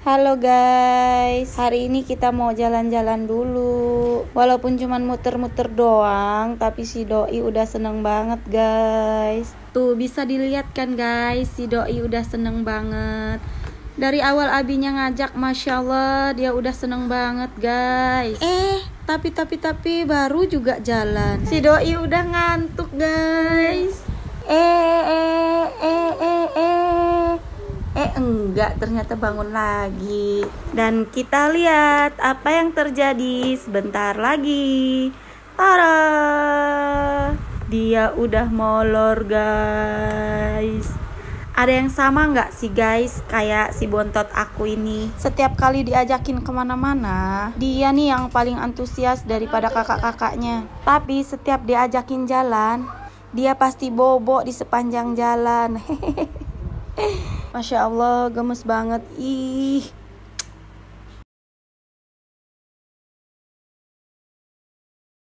Halo guys, hari ini kita mau jalan-jalan dulu. Walaupun cuman muter-muter doang, tapi si doi udah seneng banget guys. Tuh bisa dilihat kan guys, si doi udah seneng banget. Dari awal abinya ngajak, masya Allah dia udah seneng banget guys. Eh, tapi tapi tapi baru juga jalan. Si doi udah ngantuk guys. enggak ternyata bangun lagi dan kita lihat apa yang terjadi sebentar lagi Tara dia udah molor guys ada yang sama nggak sih guys kayak si bontot aku ini setiap kali diajakin kemana-mana dia nih yang paling antusias daripada kakak-kakaknya tapi setiap diajakin jalan dia pasti bobok di sepanjang jalan hehehe Masya Allah gemes banget Ih